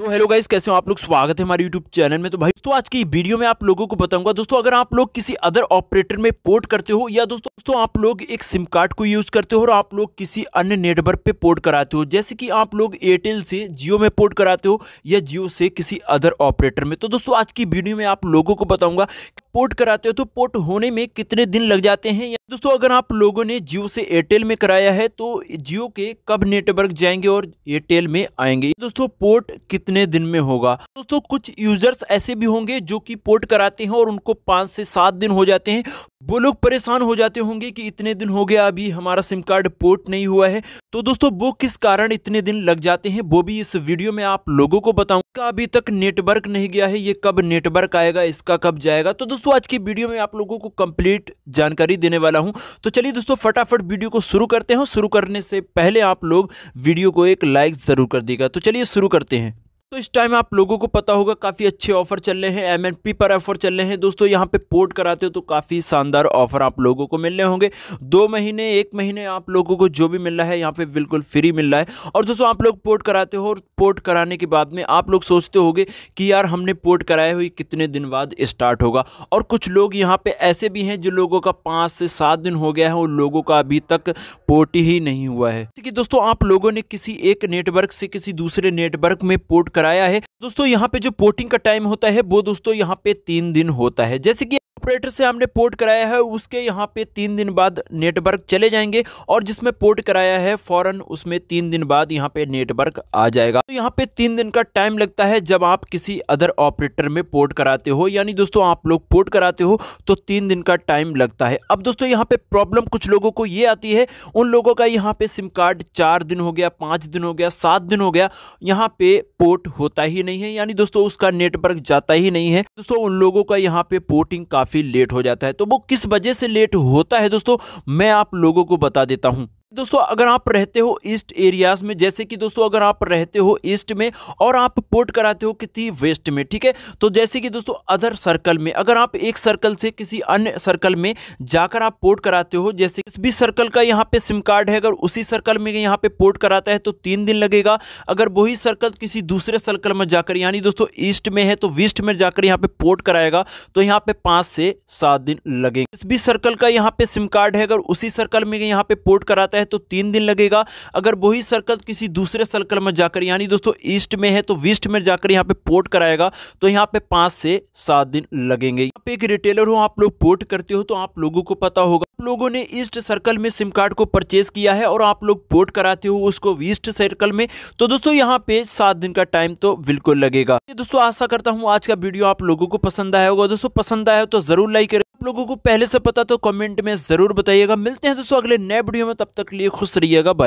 तो hello guys कैसे हो आप लोग स्वागत है हमारे यूट्यूब चैनल में तो भाई दोस्तों आज की वीडियो में आप लोगों को बताऊंगा दोस्तों अगर आप लोग किसी अदर ऑपरेटर में पोर्ट करते हो या दोस्तों दोस्तों आप लोग एक सिम कार्ड को यूज करते हो और आप लोग किसी अन्य नेटवर्क पे पोर्ट कराते हो जैसे कि आप लोग एयरटेल से जियो में पोर्ट कराते हो या जियो से किसी अदर ऑपरेटर में तो दोस्तों आज की वीडियो में आप लोगों को बताऊंगा पोर्ट कराते हो तो पोर्ट होने में कितने दिन लग जाते हैं दोस्तों अगर आप लोगों ने जियो से एयरटेल में कराया है तो जियो के कब नेटवर्क जाएंगे और एयरटेल में आएंगे दोस्तों पोर्ट कितने दिन में होगा दोस्तों कुछ यूजर्स ऐसे भी होंगे जो कि पोर्ट कराते हैं और उनको पाँच से सात दिन हो जाते हैं वो लोग परेशान हो जाते होंगे कि इतने दिन हो गया अभी हमारा सिम कार्ड पोर्ट नहीं हुआ है तो दोस्तों वो किस कारण इतने दिन लग जाते हैं वो भी इस वीडियो में आप लोगों को का अभी तक नेटवर्क नहीं गया है ये कब नेटवर्क आएगा इसका कब जाएगा तो दोस्तों आज की वीडियो में आप लोगों को कंप्लीट जानकारी देने वाला हूँ तो चलिए दोस्तों फटाफट वीडियो को शुरू करते हैं शुरू करने से पहले आप लोग वीडियो को एक लाइक जरूर कर देगा तो चलिए शुरू करते हैं तो इस टाइम आप लोगों को पता होगा काफ़ी अच्छे ऑफर चल रहे हैं पी पर ऑफर चल रहे हैं दोस्तों यहाँ पे पोर्ट कराते हो तो काफ़ी शानदार ऑफर आप लोगों को मिलने होंगे दो महीने एक महीने आप लोगों को जो भी मिल रहा है यहाँ पे बिल्कुल फ्री मिल रहा है और दोस्तों आप लोग पोर्ट कराते हो और पोर्ट कराने के बाद में आप लोग सोचते हो कि यार हमने पोर्ट कराए हुए कितने दिन बाद स्टार्ट होगा और कुछ लोग यहाँ पर ऐसे भी हैं जो लोगों का पाँच से सात दिन हो गया है उन लोगों का अभी तक पोर्ट ही नहीं हुआ है है दोस्तों आप लोगों ने किसी एक नेटवर्क से किसी दूसरे नेटवर्क में पोर्ट कराया है दोस्तों यहाँ पे जो पोर्टिंग का टाइम होता है वो दोस्तों यहाँ पे तीन दिन होता है जैसे कि ऑपरेटर से हमने पोर्ट कराया है उसके यहाँ पे तीन दिन बाद नेटवर्क चले जाएंगे और जिसमें पोर्ट कराया है फौरन उसमें तीन दिन बाद यहाँ पे नेटवर्क आ जाएगा तो यहाँ पे तीन दिन का टाइम लगता है जब आप किसी अदर ऑपरेटर में पोर्ट कराते हो यानी दोस्तों आप लोग पोर्ट कराते हो तो तीन दिन का टाइम लगता है अब दोस्तों यहाँ पे प्रॉब्लम कुछ लोगों को ये आती है उन लोगों का यहाँ पे सिम कार्ड चार दिन हो गया पाँच दिन हो गया सात दिन हो गया यहाँ पे पोर्ट होता ही नहीं है यानी दोस्तों उसका नेटवर्क जाता ही नहीं है दोस्तों उन लोगों का यहाँ पे पोर्टिंग काफी काफ़ी लेट हो जाता है तो वो किस वजह से लेट होता है दोस्तों मैं आप लोगों को बता देता हूँ दोस्तों अगर आप रहते हो ईस्ट एरियाज में जैसे कि दोस्तों अगर आप रहते हो ईस्ट में और आप पोर्ट कराते हो किसी वेस्ट में ठीक है तो जैसे कि दोस्तों अदर सर्कल में अगर आप एक सर्कल से किसी अन्य सर्कल में जाकर आप पोर्ट कराते हो जैसे किस भी सर्कल का यहाँ पे सिम कार्ड है अगर उसी सर्कल में यहाँ पे पोर्ट कराता है तो तीन दिन लगेगा अगर वही सर्कल किसी दूसरे सर्कल में जाकर यानी दोस्तों ईस्ट में है तो वेस्ट में जाकर यहाँ पे पोर्ट कराएगा तो यहाँ पे पांच से सात दिन लगेंगे किस भी सर्कल का यहाँ पे सिम कार्ड है अगर उसी सर्कल में यहाँ पे पोर्ट कराता है जाता है तो तीन दिन लगेगा अगर वही सर्कल किसी दूसरे सर्कल में जाकर यानी दोस्तों ईस्ट में है तो वेस्ट में जाकर यहाँ पे पोर्ट कराएगा तो यहाँ पे पांच से सात दिन लगेंगे यहाँ पे एक रिटेलर हो आप लोग पोर्ट करते हो तो आप लोगों को पता होगा आप लोगों ने ईस्ट सर्कल में सिम कार्ड को परचेज किया है और आप लोग पोर्ट कराते हो उसको ईस्ट सर्कल में तो दोस्तों यहाँ पे सात दिन का टाइम तो बिल्कुल लगेगा दोस्तों आशा करता हूँ आज का वीडियो आप लोगों को पसंद आया होगा दोस्तों पसंद आया हो तो जरूर लाइक करें आप लोगों को पहले से पता तो कमेंट में ज़रूर बताइएगा मिलते हैं दोस्तों अगले नए वीडियो में तब तक लिए खुश रहिएगा बाय